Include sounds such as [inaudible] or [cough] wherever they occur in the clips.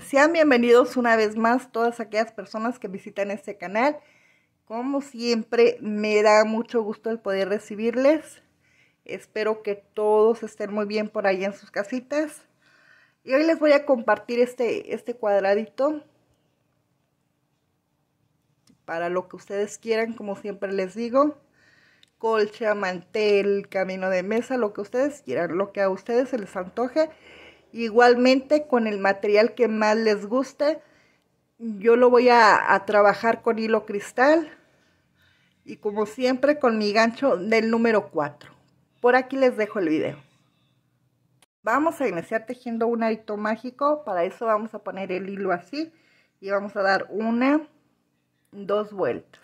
Sean bienvenidos una vez más todas aquellas personas que visitan este canal. Como siempre, me da mucho gusto el poder recibirles. Espero que todos estén muy bien por ahí en sus casitas. Y hoy les voy a compartir este, este cuadradito para lo que ustedes quieran, como siempre les digo. Colcha, mantel, camino de mesa, lo que ustedes quieran, lo que a ustedes se les antoje. Igualmente con el material que más les guste, yo lo voy a, trabajar con hilo cristal y como siempre con mi gancho del número 4. Por aquí les dejo el video. Vamos a iniciar tejiendo un arito mágico, para eso vamos a poner el hilo así y vamos a dar una, dos vueltas.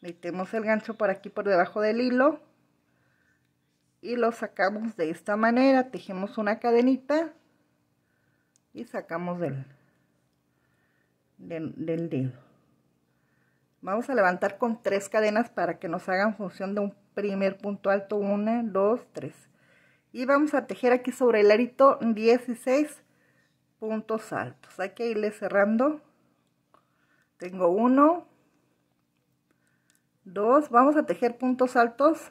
Metemos el gancho por aquí por debajo del hilo y lo sacamos de esta manera tejemos una cadenita y sacamos del, del, dedo vamos a levantar con tres cadenas para que nos hagan función de un primer punto alto 1 dos, tres. y vamos a tejer aquí sobre el arito 16 puntos altos hay que irle cerrando tengo uno dos vamos a tejer puntos altos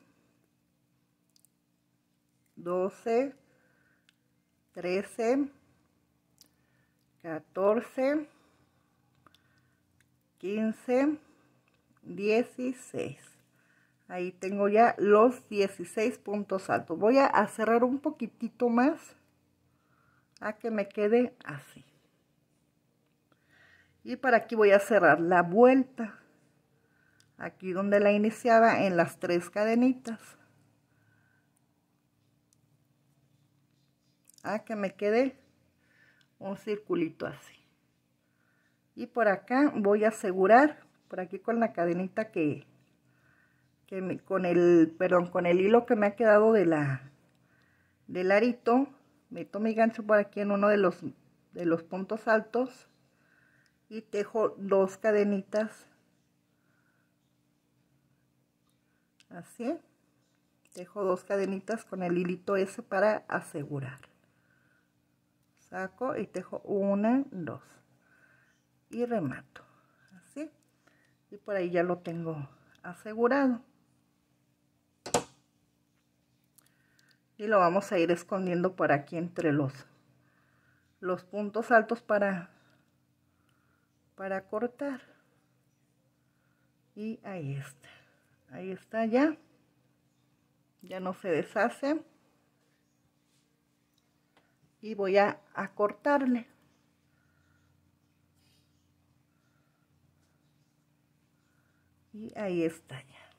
12, 13, 14, 15, 16. Ahí tengo ya los 16 puntos altos. Voy a cerrar un poquitito más a que me quede así. Y para aquí voy a cerrar la vuelta. Aquí donde la iniciaba en las tres cadenitas. a ah, que me quede un circulito así. Y por acá voy a asegurar, por aquí con la cadenita que, que con el, perdón, con el hilo que me ha quedado de la, del arito, meto mi gancho por aquí en uno de los, de los puntos altos y tejo dos cadenitas así tejo dos cadenitas con el hilito ese para asegurar saco y tejo una, dos y remato así y por ahí ya lo tengo asegurado y lo vamos a ir escondiendo por aquí entre los los puntos altos para para cortar y ahí está ahí está ya ya no se deshace y voy a, cortarle. Y ahí está ya.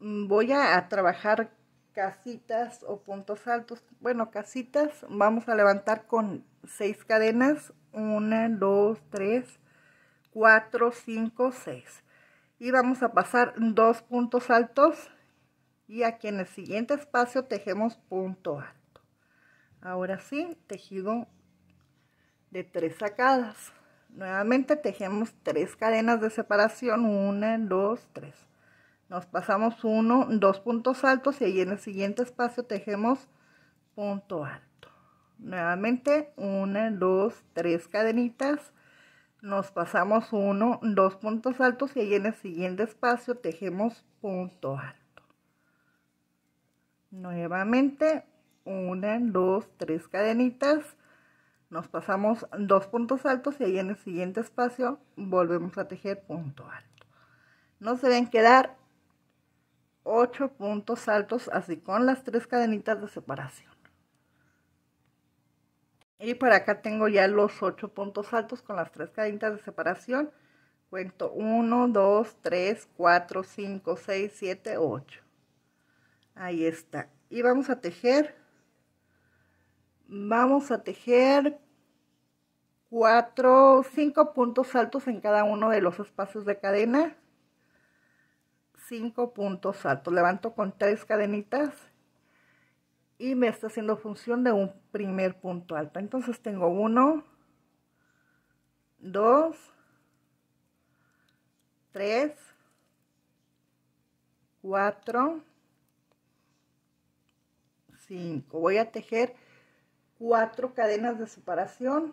Voy a, a trabajar casitas o puntos altos. Bueno, casitas vamos a levantar con seis cadenas. Una, dos, tres, cuatro, cinco, seis. Y vamos a pasar dos puntos altos y aquí en el siguiente espacio tejemos punto alto. Ahora sí, tejido de tres sacadas. Nuevamente tejemos tres cadenas de separación, una, dos, tres. Nos pasamos uno, dos puntos altos y ahí en el siguiente espacio tejemos punto alto. Nuevamente una, dos, tres cadenitas. Nos pasamos uno, dos puntos altos y ahí en el siguiente espacio tejemos punto alto nuevamente una, dos, tres cadenitas, nos pasamos dos puntos altos y ahí en el siguiente espacio volvemos a tejer punto alto. nos deben quedar ocho puntos altos así con las tres cadenitas de separación. Y para acá tengo ya los ocho puntos altos con las tres cadenitas de separación. Cuento 1, 2, 3, 4, 5, 6, siete ocho ahí está y vamos a tejer vamos a tejer cuatro cinco puntos altos en cada uno de los espacios de cadena cinco puntos altos levanto con tres cadenitas y me está haciendo función de un primer punto alto entonces tengo uno dos tres cuatro 5 voy a tejer 4 cadenas de separación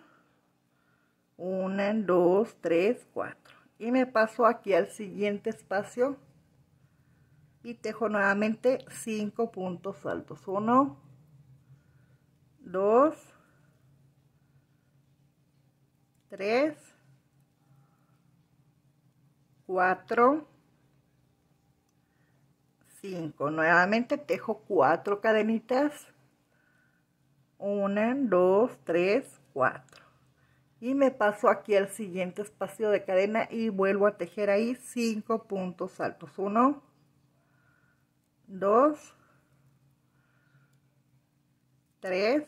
1 2 3 4 y me paso aquí al siguiente espacio y tejo nuevamente 5 puntos altos 1 2 3 4 nuevamente tejo 4 cadenitas 1 2 3 4 y me paso aquí al siguiente espacio de cadena y vuelvo a tejer ahí 5 puntos altos 1 2 3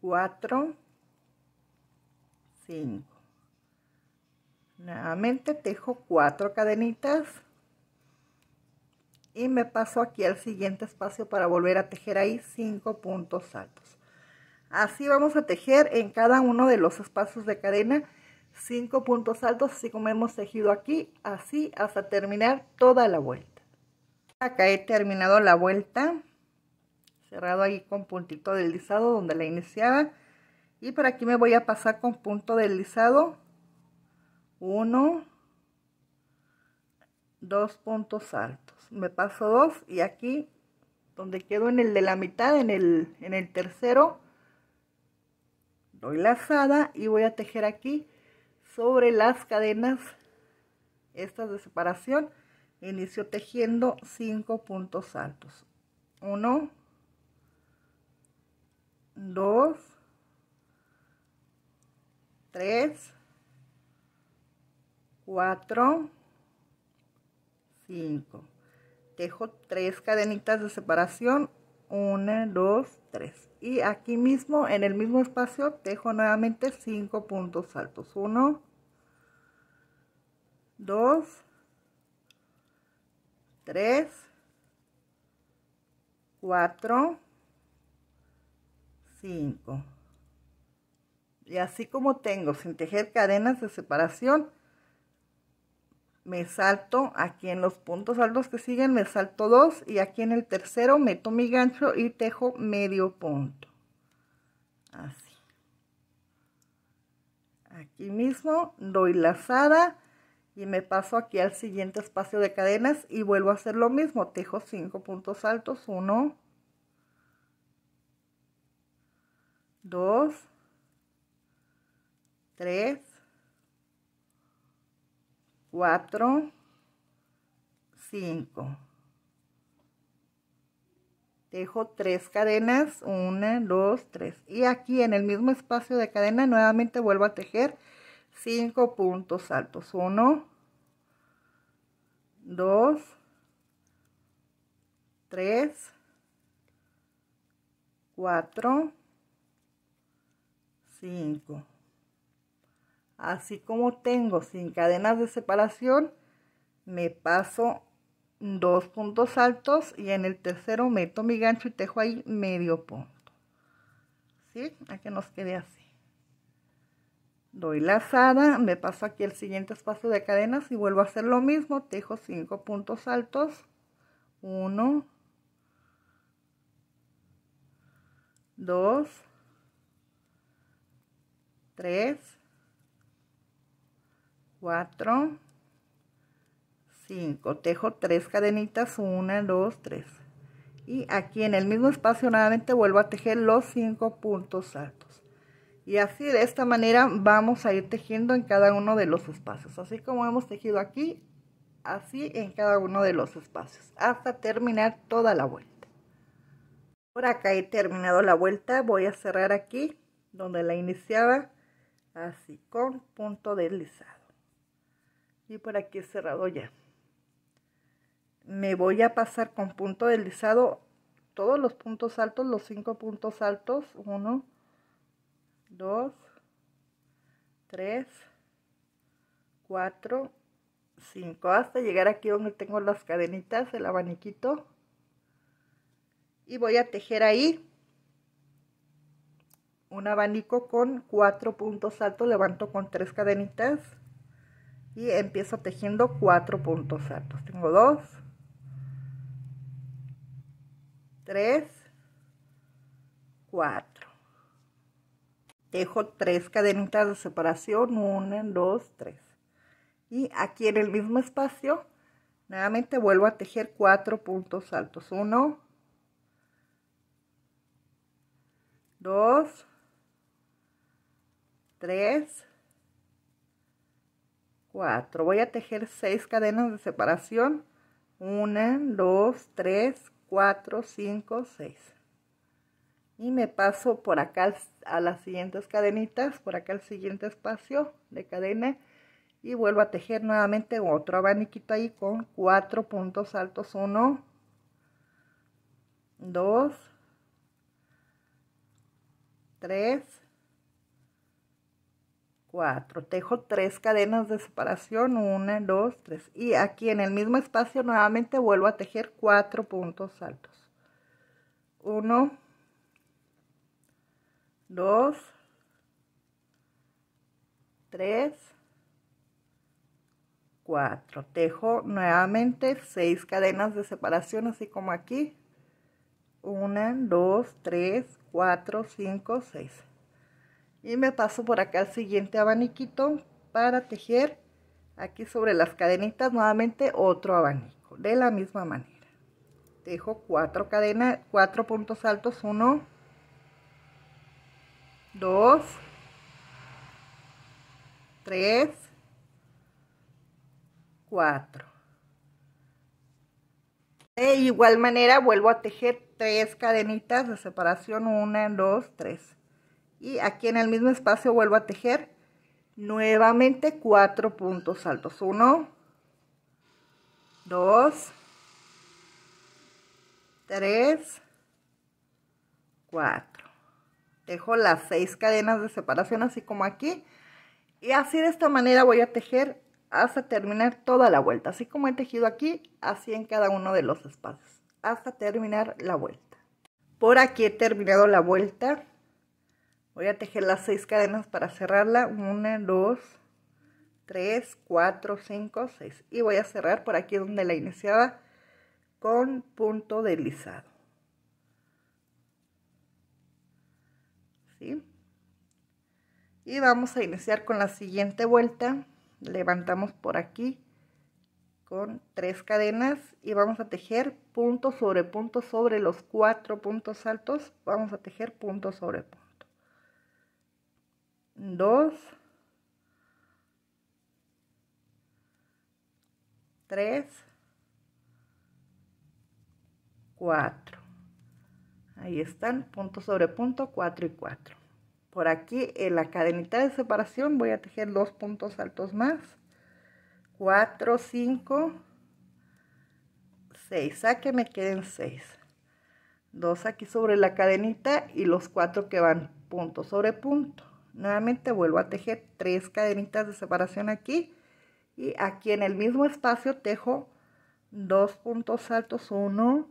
4 5 nuevamente tejo 4 cadenitas y me paso aquí al siguiente espacio para volver a tejer ahí cinco puntos altos. Así vamos a tejer en cada uno de los espacios de cadena cinco puntos altos, así como hemos tejido aquí, así hasta terminar toda la vuelta. Acá he terminado la vuelta, cerrado ahí con puntito deslizado donde la iniciaba. Y por aquí me voy a pasar con punto deslizado Uno. dos puntos altos me paso dos y aquí donde quedo en el de la mitad, en el, en el tercero, doy lazada y voy a tejer aquí sobre las cadenas estas de separación. Inicio tejiendo cinco puntos altos. Uno, dos, tres, cuatro, cinco tejo tres cadenitas de separación, una, dos, tres. Y aquí mismo, en el mismo espacio, tejo nuevamente cinco puntos altos. Uno, dos, tres, cuatro, cinco. Y así como tengo, sin tejer cadenas de separación, me salto, aquí en los puntos altos que siguen me salto dos y aquí en el tercero meto mi gancho y tejo medio punto. Así. Aquí mismo doy lazada y me paso aquí al siguiente espacio de cadenas y vuelvo a hacer lo mismo. Tejo cinco puntos altos, uno, dos, tres, 4, 5. Dejo 3 cadenas, 1, 2, 3. Y aquí en el mismo espacio de cadena nuevamente vuelvo a tejer 5 puntos altos. 1, 2, 3, 4, 5 así como tengo sin cadenas de separación, me paso dos puntos altos y en el tercero meto mi gancho y tejo ahí medio punto. ¿Sí? A que nos quede así. Doy lazada, me paso aquí el siguiente espacio de cadenas y vuelvo a hacer lo mismo. Tejo cinco puntos altos. 1, 2, 3, 4, 5. Tejo 3 cadenitas, 1, 2, 3. Y aquí en el mismo espacio nuevamente vuelvo a tejer los 5 puntos altos. Y así de esta manera vamos a ir tejiendo en cada uno de los espacios. Así como hemos tejido aquí, así en cada uno de los espacios. Hasta terminar toda la vuelta. Por acá he terminado la vuelta. Voy a cerrar aquí donde la iniciaba. Así con punto deslizado y por aquí cerrado ya. Me voy a pasar con punto deslizado todos los puntos altos, los cinco puntos altos, 1, 2, 3, 4, 5, hasta llegar aquí donde tengo las cadenitas, el abaniquito, y voy a tejer ahí un abanico con cuatro puntos altos, levanto con tres cadenitas, y empiezo tejiendo cuatro puntos altos tengo dos tres cuatro tejo tres cadenitas de separación una dos tres y aquí en el mismo espacio nuevamente vuelvo a tejer cuatro puntos altos uno dos tres voy a tejer 6 cadenas de separación 1 2 3 4 5 6 y me paso por acá a las siguientes cadenitas por acá al siguiente espacio de cadena y vuelvo a tejer nuevamente otro abaniquito ahí con 4 puntos altos 1 2 3 4. Tejo 3 cadenas de separación, 1, 2, 3. Y aquí en el mismo espacio nuevamente vuelvo a tejer 4 puntos altos. 1, 2, 3, 4. Tejo nuevamente 6 cadenas de separación, así como aquí. 1, 2, 3, 4, 5, 6 y me paso por acá al siguiente abaniquito para tejer aquí sobre las cadenitas nuevamente otro abanico de la misma manera tejo cuatro cadenas cuatro puntos altos Uno, dos, tres, cuatro. de igual manera vuelvo a tejer tres cadenitas de separación Una, dos, tres y aquí en el mismo espacio vuelvo a tejer nuevamente cuatro puntos altos 1 2 3 4 dejo las seis cadenas de separación así como aquí y así de esta manera voy a tejer hasta terminar toda la vuelta así como he tejido aquí así en cada uno de los espacios hasta terminar la vuelta por aquí he terminado la vuelta Voy a tejer las seis cadenas para cerrarla. Una, dos, tres, cuatro, cinco, seis. Y voy a cerrar por aquí donde la iniciaba con punto deslizado. ¿Sí? Y vamos a iniciar con la siguiente vuelta. Levantamos por aquí con tres cadenas y vamos a tejer punto sobre punto sobre los cuatro puntos altos. Vamos a tejer punto sobre punto. 2, 3, 4. Ahí están, punto sobre punto, 4 y 4. Por aquí en la cadenita de separación voy a tejer dos puntos altos más. 4, 5, 6. A que me queden 6. 2 aquí sobre la cadenita y los cuatro que van punto sobre punto. Nuevamente vuelvo a tejer tres cadenitas de separación aquí y aquí en el mismo espacio tejo dos puntos altos, uno,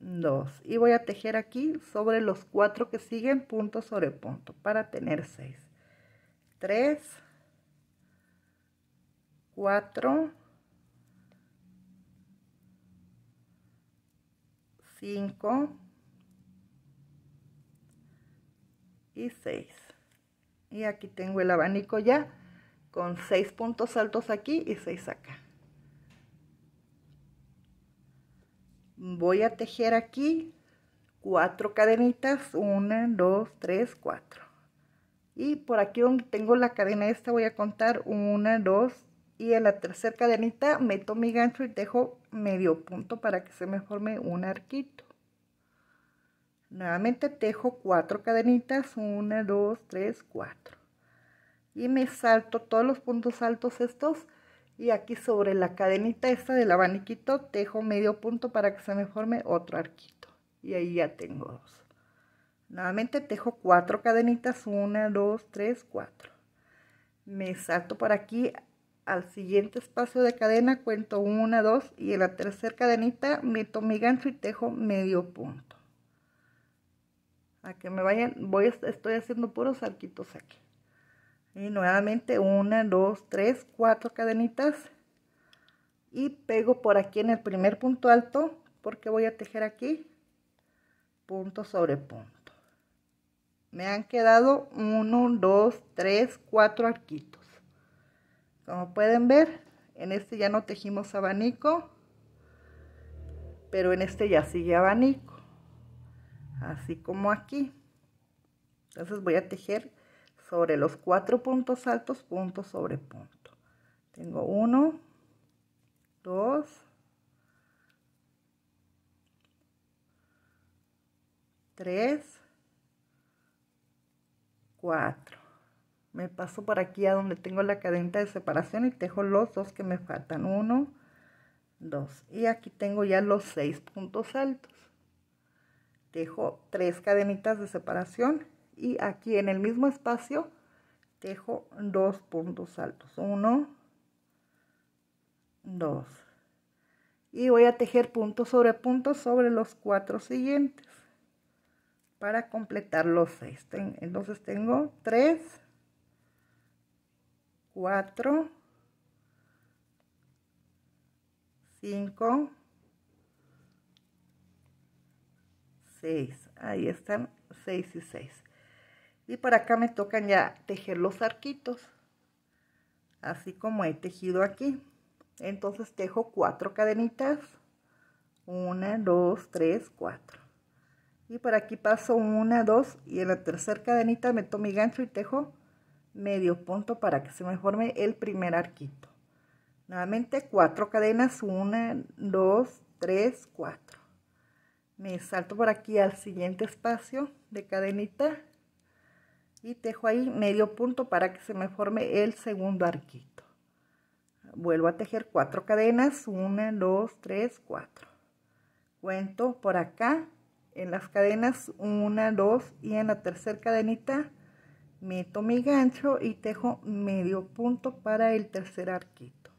dos. Y voy a tejer aquí sobre los cuatro que siguen punto sobre punto para tener seis. Tres, cuatro, cinco, y 6. Y aquí tengo el abanico ya con 6 puntos altos aquí y 6 acá. Voy a tejer aquí 4 cadenitas, 1, 2, 3, 4. Y por aquí donde tengo la cadena esta voy a contar 1, 2 y en la tercera cadenita meto mi gancho y dejo medio punto para que se me forme un arquito. Nuevamente tejo cuatro cadenitas, una, dos, tres, cuatro. Y me salto todos los puntos altos estos y aquí sobre la cadenita esta del abaniquito tejo medio punto para que se me forme otro arquito. Y ahí ya tengo dos. Nuevamente tejo cuatro cadenitas, una, dos, tres, cuatro. Me salto por aquí al siguiente espacio de cadena, cuento una, dos y en la tercera cadenita meto mi gancho y tejo medio punto a que me vayan, voy, estoy haciendo puros arquitos aquí. Y nuevamente una, dos, tres, cuatro cadenitas. Y pego por aquí en el primer punto alto porque voy a tejer aquí punto sobre punto. Me han quedado uno, dos, tres, cuatro arquitos. Como pueden ver, en este ya no tejimos abanico, pero en este ya sigue abanico así como aquí entonces voy a tejer sobre los cuatro puntos altos punto sobre punto tengo uno dos tres cuatro me paso por aquí a donde tengo la cadena de separación y tejo los dos que me faltan uno dos y aquí tengo ya los seis puntos altos tejo tres cadenitas de separación y aquí en el mismo espacio tejo dos puntos altos uno dos y voy a tejer punto sobre punto sobre los cuatro siguientes para completar los seis entonces tengo tres cuatro cinco Ahí están 6 y 6. Y por acá me tocan ya tejer los arquitos. Así como he tejido aquí. Entonces tejo 4 cadenitas. 1, 2, 3, 4. Y por aquí paso 1, 2 y en la tercera cadenita meto mi gancho y tejo medio punto para que se me forme el primer arquito. Nuevamente 4 cadenas, 1, 2, 3, 4 me salto por aquí al siguiente espacio de cadenita y tejo ahí medio punto para que se me forme el segundo arquito vuelvo a tejer cuatro cadenas una dos tres cuatro cuento por acá en las cadenas una dos y en la tercera cadenita meto mi gancho y tejo medio punto para el tercer arquito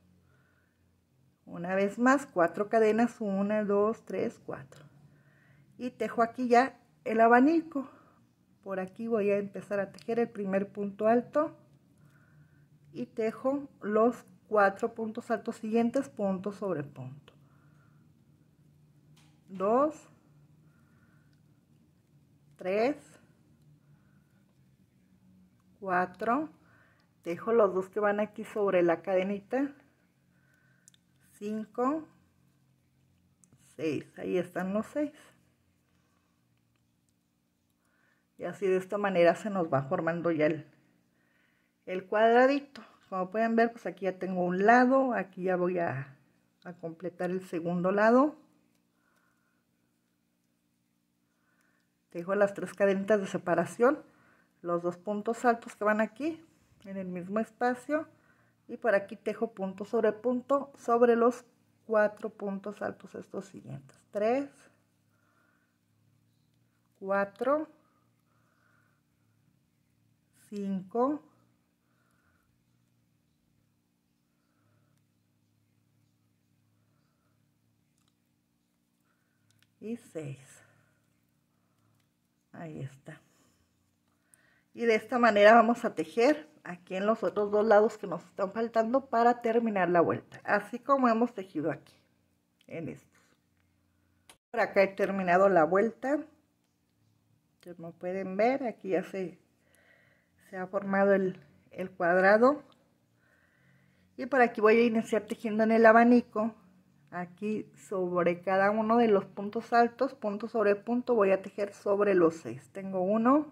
una vez más cuatro cadenas una dos tres cuatro y tejo aquí ya el abanico por aquí voy a empezar a tejer el primer punto alto y tejo los cuatro puntos altos siguientes punto sobre punto dos tres cuatro tejo los dos que van aquí sobre la cadenita cinco seis ahí están los seis y así de esta manera se nos va formando ya el, el cuadradito. Como pueden ver, pues aquí ya tengo un lado, aquí ya voy a, completar el segundo lado. Dejo las tres cadenitas de separación, los dos puntos altos que van aquí en el mismo espacio y por aquí tejo punto sobre punto sobre los cuatro puntos altos estos siguientes. Tres, cuatro, 5 y 6 ahí está y de esta manera vamos a tejer aquí en los otros dos lados que nos están faltando para terminar la vuelta así como hemos tejido aquí en estos por acá he terminado la vuelta como pueden ver aquí ya se se ha formado el, cuadrado y por aquí voy a iniciar tejiendo en el abanico aquí sobre cada uno de los puntos altos, punto sobre punto, voy a tejer sobre los seis. Tengo uno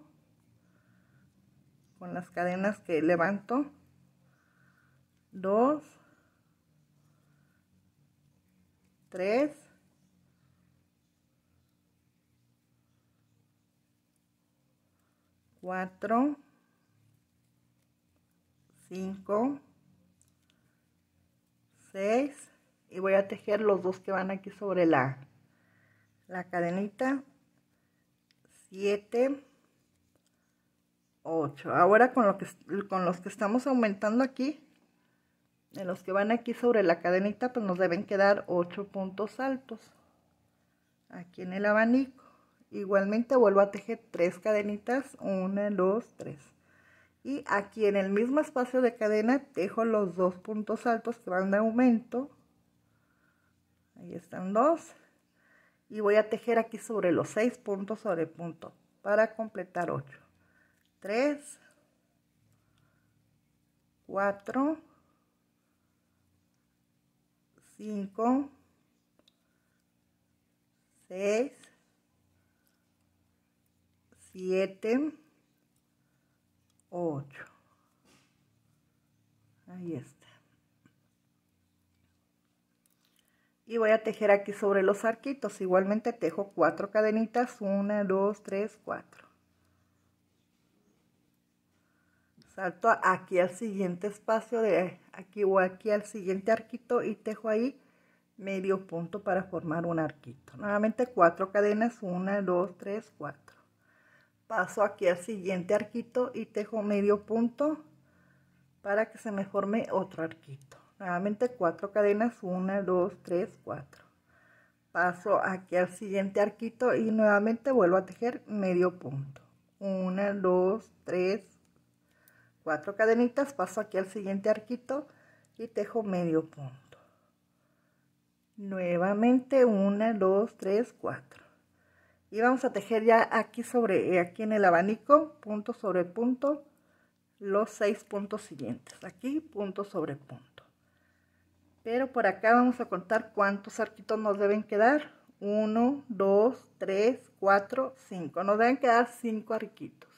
con las cadenas que levanto, dos, tres, cuatro, 5, 6 y voy a tejer los dos que van aquí sobre la, la cadenita. 7, 8. Ahora con, lo que, con los que estamos aumentando aquí, de los que van aquí sobre la cadenita, pues nos deben quedar 8 puntos altos. Aquí en el abanico. Igualmente vuelvo a tejer 3 cadenitas. 1, 2, 3. Y aquí en el mismo espacio de cadena tejo los dos puntos altos que van de aumento. Ahí están dos. Y voy a tejer aquí sobre los seis puntos sobre punto para completar ocho tres cuatro cinco seis siete 8. Ahí está. Y voy a tejer aquí sobre los arquitos. Igualmente tejo cuatro cadenitas. 1, 2, 3, 4. Salto aquí al siguiente espacio de aquí o aquí al siguiente arquito y tejo ahí medio punto para formar un arquito. Nuevamente cuatro cadenas. 1, 2, 3, 4 paso aquí al siguiente arquito y tejo medio punto para que se me forme otro arquito nuevamente cuatro cadenas una, dos, tres, cuatro. paso aquí al siguiente arquito y nuevamente vuelvo a tejer medio punto Una, dos, tres, cuatro cadenitas paso aquí al siguiente arquito y tejo medio punto nuevamente una, dos, tres, cuatro y vamos a tejer ya aquí sobre eh, aquí en el abanico punto sobre punto los seis puntos siguientes aquí punto sobre punto pero por acá vamos a contar cuántos arquitos nos deben quedar 1 2 3 4 5 nos deben quedar cinco arquitos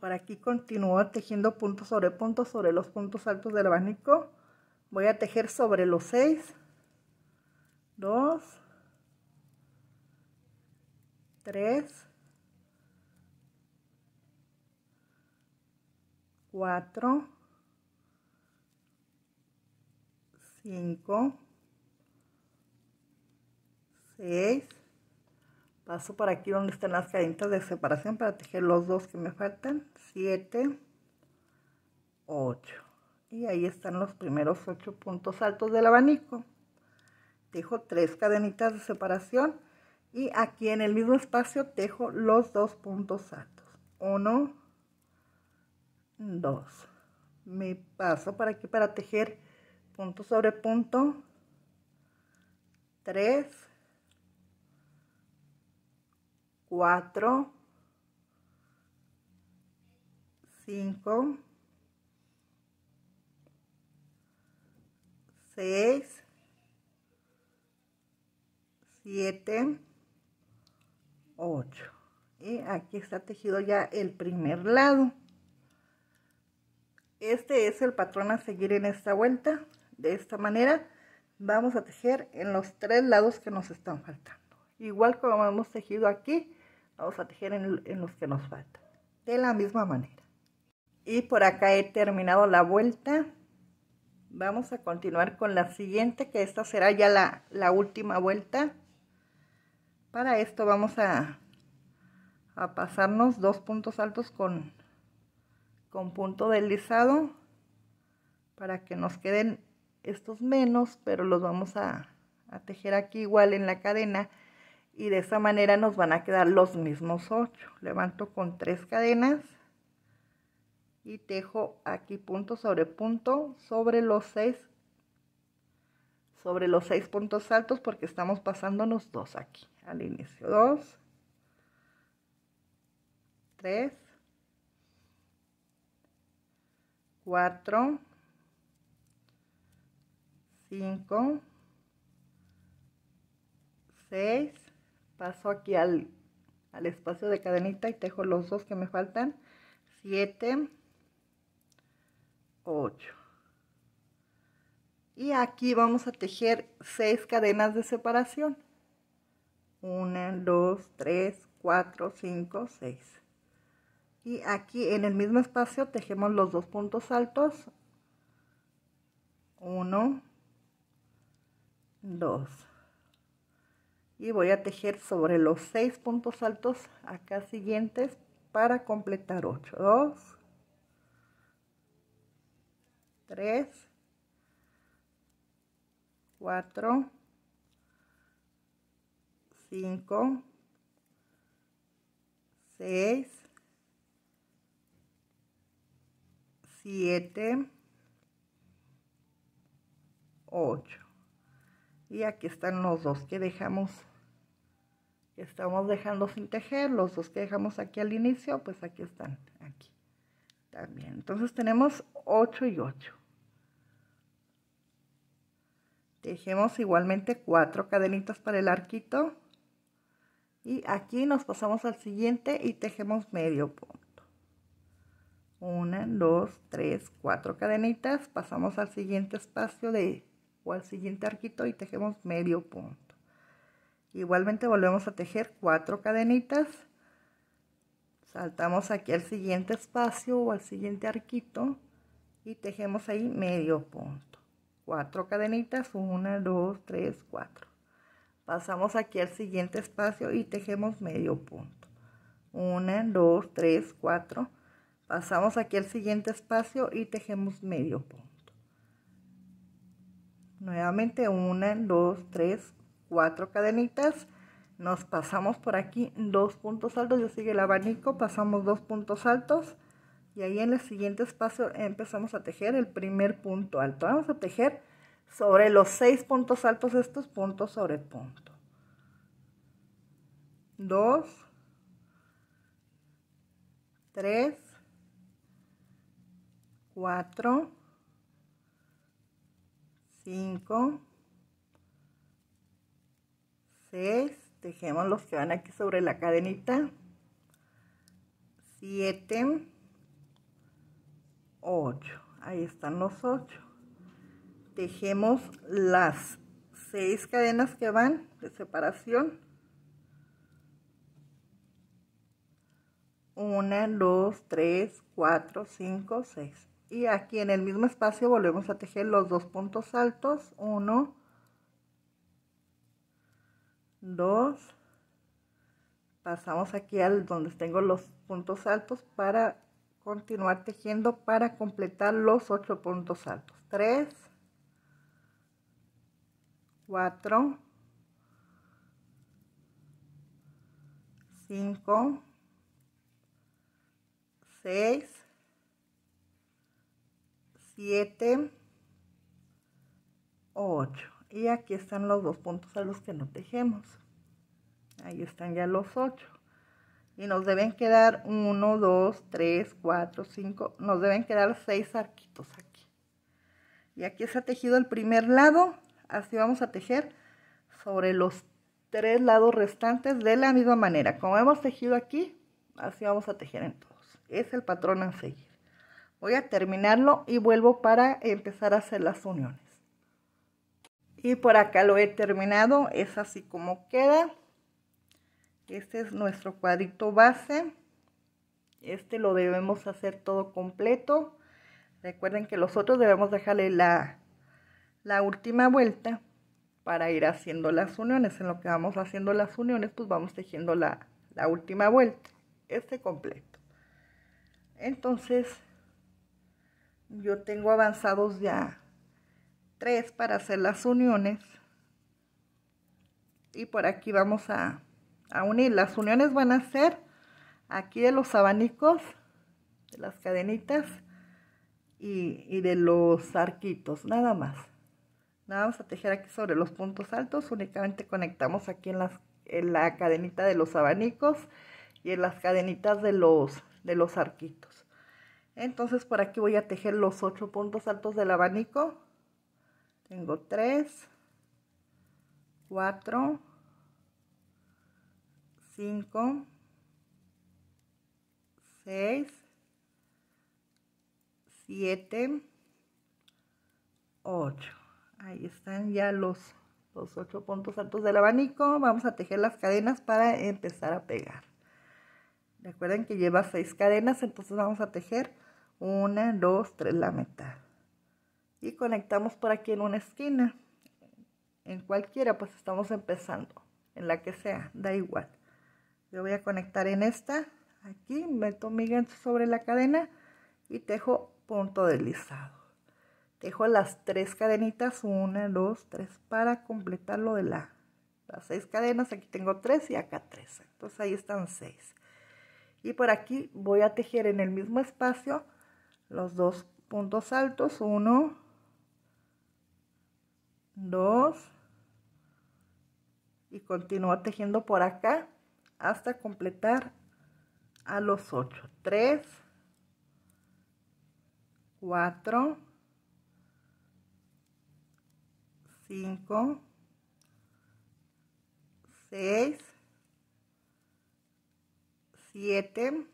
por aquí continúo tejiendo punto sobre punto sobre los puntos altos del abanico voy a tejer sobre los 6 2 3, 4, 5, 6, paso por aquí donde están las cadenitas de separación para tejer los dos que me faltan, 7, 8 y ahí están los primeros 8 puntos altos del abanico dejo 3 cadenitas de separación y aquí en el mismo espacio tejo los dos puntos altos. Uno, dos. Me paso para aquí para tejer punto sobre punto. Tres, cuatro, cinco, seis, siete, 8 y aquí está tejido ya el primer lado este es el patrón a seguir en esta vuelta de esta manera vamos a tejer en los tres lados que nos están faltando igual como hemos tejido aquí vamos a tejer en, los que nos faltan de la misma manera y por acá he terminado la vuelta vamos a continuar con la siguiente que esta será ya la, la última vuelta para esto vamos a, pasarnos dos puntos altos con, punto deslizado para que nos queden estos menos, pero los vamos a, tejer aquí igual en la cadena y de esa manera nos van a quedar los mismos 8 levanto con tres cadenas y tejo aquí punto sobre punto sobre los 6 sobre los seis puntos altos porque estamos pasándonos dos aquí al inicio. Dos, tres, cuatro, cinco, seis. Paso aquí al, espacio de cadenita y tejo los dos que me faltan. Siete, ocho y aquí vamos a tejer 6 cadenas de separación 1 2 3 4 5 6 y aquí en el mismo espacio tejemos los dos puntos altos 1 2 y voy a tejer sobre los 6 puntos altos acá siguientes para completar 8 2 3 4, 5, 6, 7, 8. Y aquí están los dos que dejamos, que estamos dejando sin tejer, los dos que dejamos aquí al inicio, pues aquí están, aquí también. Entonces tenemos 8 y 8. Tejemos igualmente cuatro cadenitas para el arquito. Y aquí nos pasamos al siguiente y tejemos medio punto. Una, dos, tres, cuatro cadenitas. Pasamos al siguiente espacio de, o al siguiente arquito y tejemos medio punto. Igualmente volvemos a tejer cuatro cadenitas. Saltamos aquí al siguiente espacio o al siguiente arquito y tejemos ahí medio punto cuatro cadenitas, una, dos, tres, cuatro. Pasamos aquí al siguiente espacio y tejemos medio punto. Una, dos, tres, cuatro. Pasamos aquí al siguiente espacio y tejemos medio punto. Nuevamente una, dos, tres, cuatro cadenitas. Nos pasamos por aquí dos puntos altos. Yo sigue el abanico, pasamos dos puntos altos y ahí en el siguiente espacio empezamos a tejer el primer punto alto. Vamos a tejer sobre los seis puntos altos estos puntos sobre punto. Dos, tres, cuatro, cinco, seis, tejemos los que van aquí sobre la cadenita, siete, 8 ahí están los 8 tejemos las 6 cadenas que van de separación 1 2 3 4 5 6 y aquí en el mismo espacio volvemos a tejer los dos puntos altos 1 2 pasamos aquí al donde tengo los puntos altos para continuar tejiendo para completar los 8 puntos altos 3 4 5 6 7 8 y aquí están los dos puntos a los que no tejemos ahí están ya los 8 y nos deben quedar 1, 2, 3, 4, 5, nos deben quedar 6 arquitos aquí. Y aquí se ha tejido el primer lado, así vamos a tejer sobre los tres lados restantes de la misma manera. Como hemos tejido aquí, así vamos a tejer en todos. Es el patrón a seguir. Voy a terminarlo y vuelvo para empezar a hacer las uniones. Y por acá lo he terminado, es así como queda este es nuestro cuadrito base. Este lo debemos hacer todo completo. Recuerden que los otros debemos dejarle la, última vuelta para ir haciendo las uniones. En lo que vamos haciendo las uniones, pues vamos tejiendo la última vuelta. Este completo. Entonces, yo tengo avanzados ya tres para hacer las uniones. Y por aquí vamos a unir. Las uniones van a ser aquí de los abanicos, de las cadenitas y, de los arquitos, nada más. Nada vamos a tejer aquí sobre los puntos altos, únicamente conectamos aquí en, las, en la cadenita de los abanicos y en las cadenitas de los, de los arquitos. Entonces por aquí voy a tejer los ocho puntos altos del abanico. Tengo 3, 4, 5, 6, 7, 8. Ahí están ya los, los 8 puntos altos del abanico. Vamos a tejer las cadenas para empezar a pegar. Recuerden que lleva 6 cadenas, entonces vamos a tejer 1, 2, 3 la mitad. Y conectamos por aquí en una esquina. En cualquiera, pues estamos empezando, en la que sea, da igual yo voy a conectar en esta aquí meto mi gancho sobre la cadena y tejo punto deslizado tejo las tres cadenitas una dos tres para completar lo de la las seis cadenas aquí tengo tres y acá tres entonces ahí están seis y por aquí voy a tejer en el mismo espacio los dos puntos altos uno dos y continúo tejiendo por acá hasta completar a los 8. 3, 4, 5, 6, 7,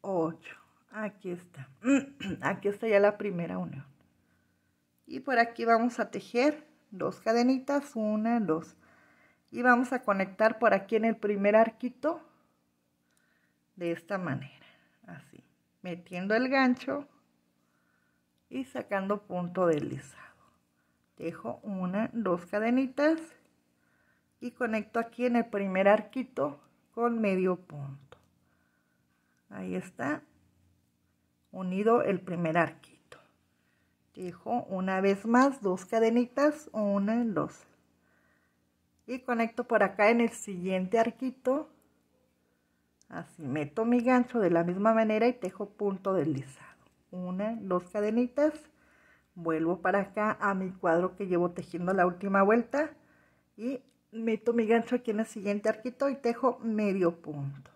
8. Aquí está. [clears throat] Aquí está ya la primera unión. Y por aquí vamos a tejer dos cadenitas, una, dos y vamos a conectar por aquí en el primer arquito de esta manera así metiendo el gancho y sacando punto deslizado dejo una dos cadenitas y conecto aquí en el primer arquito con medio punto ahí está unido el primer arquito dejo una vez más dos cadenitas una dos y conecto por acá en el siguiente arquito así meto mi gancho de la misma manera y tejo punto deslizado una dos cadenitas vuelvo para acá a mi cuadro que llevo tejiendo la última vuelta y meto mi gancho aquí en el siguiente arquito y tejo medio punto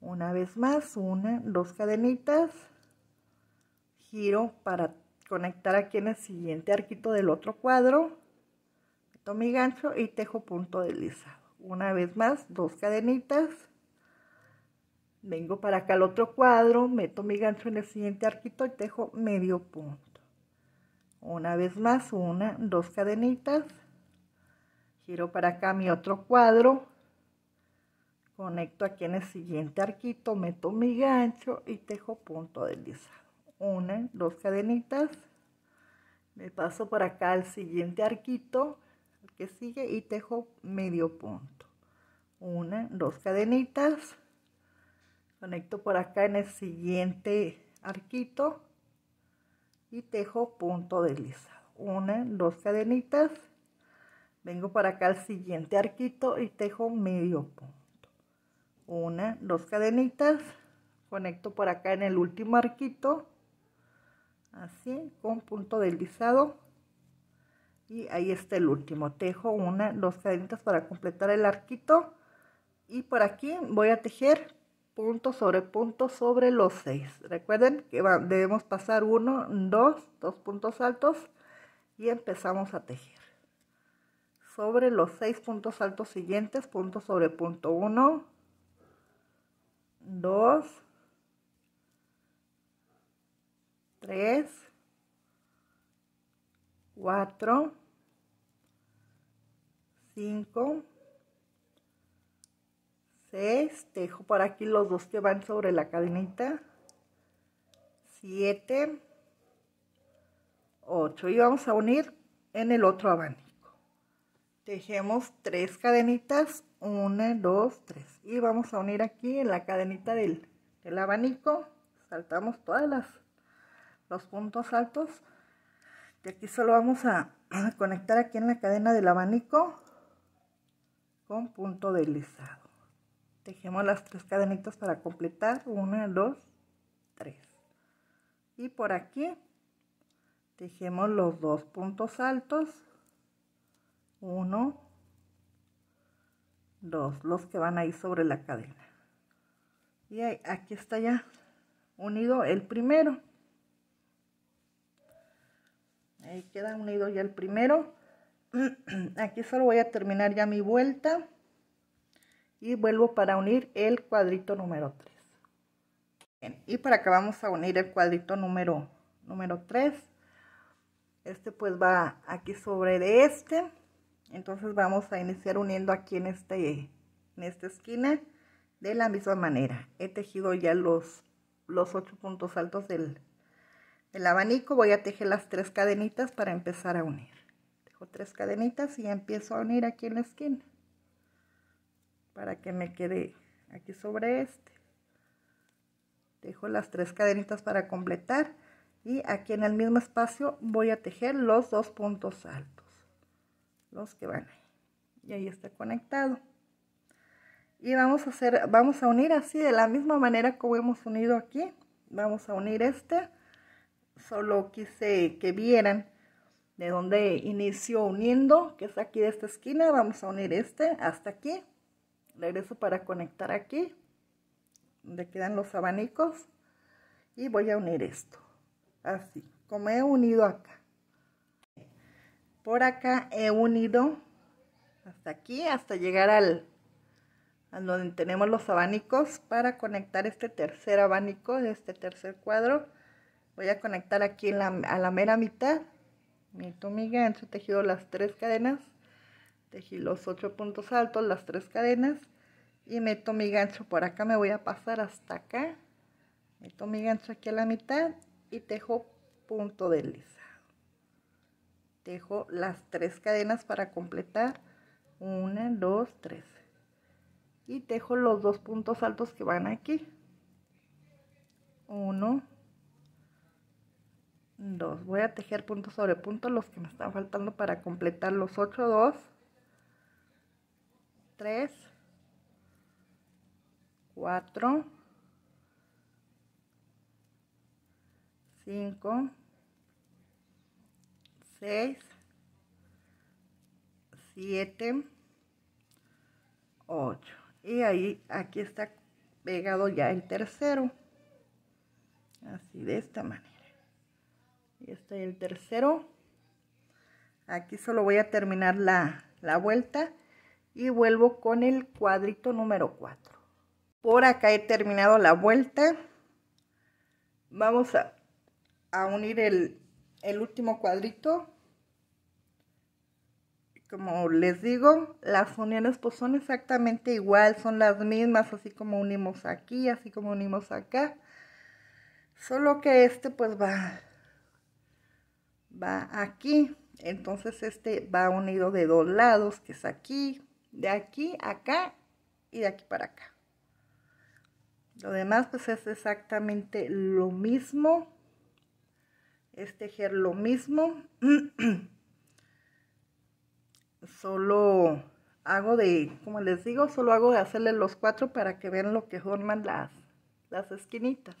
una vez más una dos cadenitas giro para conectar aquí en el siguiente arquito del otro cuadro mi gancho y tejo punto deslizado. Una vez más, dos cadenitas. Vengo para acá al otro cuadro, meto mi gancho en el siguiente arquito y tejo medio punto. Una vez más, una, dos cadenitas. Giro para acá mi otro cuadro. Conecto aquí en el siguiente arquito, meto mi gancho y tejo punto deslizado. Una, dos cadenitas. Me paso por acá al siguiente arquito sigue y tejo medio punto. Una, dos cadenitas. Conecto por acá en el siguiente arquito y tejo punto deslizado. Una, dos cadenitas. Vengo para acá al siguiente arquito y tejo medio punto. Una, dos cadenitas. Conecto por acá en el último arquito. Así, con punto deslizado y ahí está el último. Tejo una, dos cadenitas para completar el arquito. Y por aquí voy a tejer punto sobre punto sobre los seis. Recuerden que debemos pasar uno, dos, dos puntos altos y empezamos a tejer. Sobre los seis puntos altos siguientes, punto sobre punto 1, 2, 3, 4, 5, 6, dejo por aquí los dos que van sobre la cadenita, 7, 8 y vamos a unir en el otro abanico. Tejemos tres cadenitas, 1, 2, 3 y vamos a unir aquí en la cadenita del, abanico, saltamos todas las los puntos altos de aquí solo vamos a conectar aquí en la cadena del abanico con punto deslizado. Tejemos las tres cadenitas para completar. Una, dos, tres. Y por aquí tejemos los dos puntos altos. Uno, dos, los que van ahí sobre la cadena. Y aquí está ya unido el primero. Ahí queda unido ya el primero. [clears throat] aquí solo voy a terminar ya mi vuelta y vuelvo para unir el cuadrito número 3 y para acá vamos a unir el cuadrito número número 3 este pues va aquí sobre de este entonces vamos a iniciar uniendo aquí en este en esta esquina de la misma manera he tejido ya los los ocho puntos altos del, del abanico voy a tejer las tres cadenitas para empezar a unir tres cadenitas y empiezo a unir aquí en la esquina para que me quede aquí sobre este. Dejo las tres cadenitas para completar y aquí en el mismo espacio voy a tejer los dos puntos altos, los que van Y ahí está conectado. Y vamos a hacer, vamos a unir así de la misma manera como hemos unido aquí. Vamos a unir este. Solo quise que vieran de donde inicio uniendo, que es aquí de esta esquina, vamos a unir este hasta aquí. Regreso para conectar aquí, donde quedan los abanicos. Y voy a unir esto, así, como he unido acá. Por acá he unido hasta aquí, hasta llegar al, donde tenemos los abanicos para conectar este tercer abanico, de este tercer cuadro. Voy a conectar aquí a la mera mitad meto mi gancho, tejido las tres cadenas tejí los ocho puntos altos las tres cadenas y meto mi gancho por acá me voy a pasar hasta acá meto mi gancho aquí a la mitad y tejo punto deslizado tejo las tres cadenas para completar una dos tres y tejo los dos puntos altos que van aquí uno 2. Voy a tejer punto sobre punto los que me están faltando para completar los 8, 2, 3, 4, 5, 6, 7, 8. Y ahí, aquí está pegado ya el tercero. Así de esta manera es el tercero aquí solo voy a terminar la, vuelta y vuelvo con el cuadrito número 4 por acá he terminado la vuelta vamos a, unir el, el último cuadrito como les digo, las uniones pues son exactamente igual, son las mismas, así como unimos aquí, así como unimos acá. Solo que este pues va va aquí. Entonces este va unido de dos lados, que es aquí, de aquí acá y de aquí para acá. Lo demás pues es exactamente lo mismo. Es este tejer lo mismo. [clears throat] solo hago de, como les digo, solo hago de hacerle los cuatro para que vean lo que forman las, las esquinitas.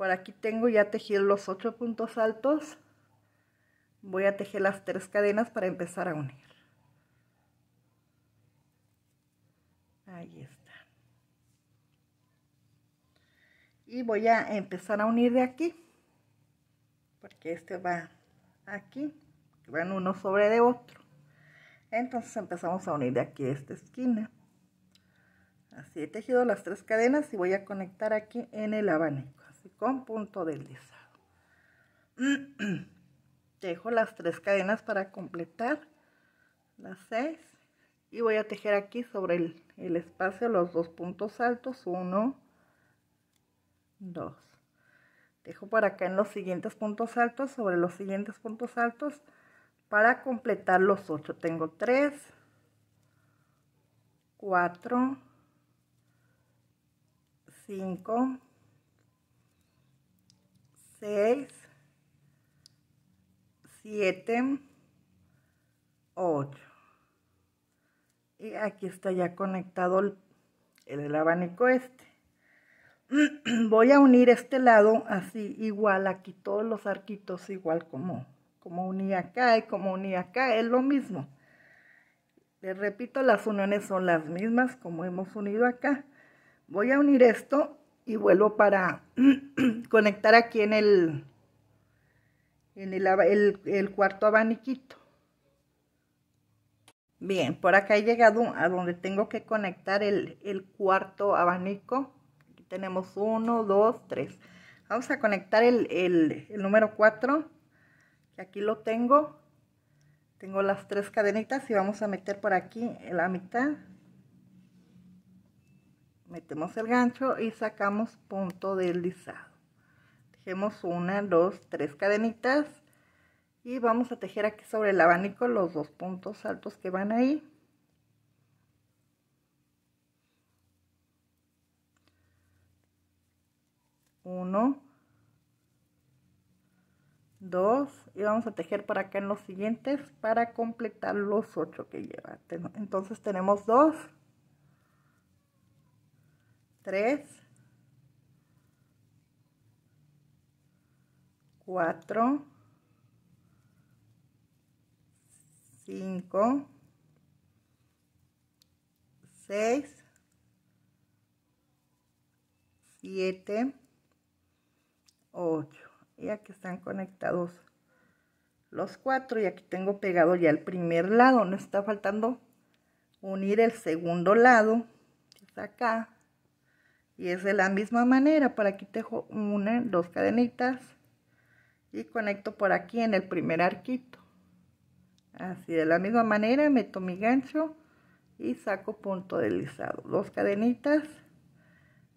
Por aquí tengo ya tejido los ocho puntos altos. Voy a tejer las tres cadenas para empezar a unir. Ahí está. Y voy a empezar a unir de aquí. Porque este va aquí. Van uno sobre de otro. Entonces empezamos a unir de aquí esta esquina. Así he tejido las tres cadenas y voy a conectar aquí en el abanico con punto deslizado. [clears throat] Dejo las tres cadenas para completar las seis y voy a tejer aquí sobre el, el espacio los dos puntos altos, uno, dos. Dejo por acá en los siguientes puntos altos, sobre los siguientes puntos altos, para completar los ocho. Tengo tres, cuatro, cinco, 6, 7, 8. Y aquí está ya conectado el, el abanico este. [clears throat] Voy a unir este lado así, igual aquí todos los arquitos, igual como, como uní acá y como uní acá, es lo mismo. Les repito, las uniones son las mismas como hemos unido acá. Voy a unir esto y vuelvo para [clears throat] conectar aquí en el en el, cuarto abaniquito bien por acá he llegado a donde tengo que conectar el, el cuarto abanico aquí tenemos uno, dos, tres. vamos a conectar el, número cuatro. que aquí lo tengo tengo las tres cadenitas y vamos a meter por aquí en la mitad metemos el gancho y sacamos punto deslizado tejemos una dos tres cadenitas y vamos a tejer aquí sobre el abanico los dos puntos altos que van ahí uno dos y vamos a tejer para acá en los siguientes para completar los ocho que lleva entonces tenemos dos 3, 4, 5, 6, 7, 8. Y aquí están conectados los cuatro y aquí tengo pegado ya el primer lado. No está faltando unir el segundo lado, que está acá y es de la misma manera por aquí tejo una dos cadenitas y conecto por aquí en el primer arquito así de la misma manera meto mi gancho y saco punto deslizado dos cadenitas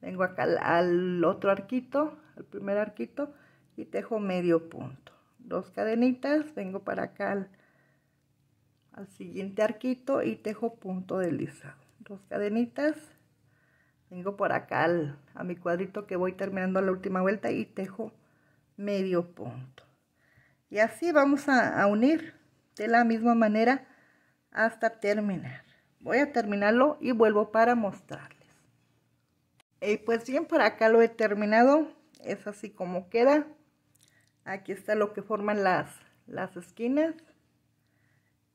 vengo acá al, otro arquito al primer arquito y tejo medio punto dos cadenitas vengo para acá al, siguiente arquito y tejo punto deslizado dos cadenitas Vengo por acá a mi cuadrito que voy terminando la última vuelta y tejo medio punto. Y así vamos a, a unir de la misma manera hasta terminar. Voy a terminarlo y vuelvo para mostrarles. Y pues bien, por acá lo he terminado. Es así como queda. Aquí está lo que forman las, las esquinas.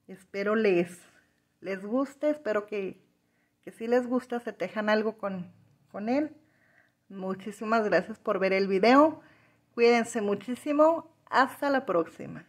Espero les, les guste, espero que que si les gusta se tejan algo con, con él. Muchísimas gracias por ver el video. Cuídense muchísimo. Hasta la próxima.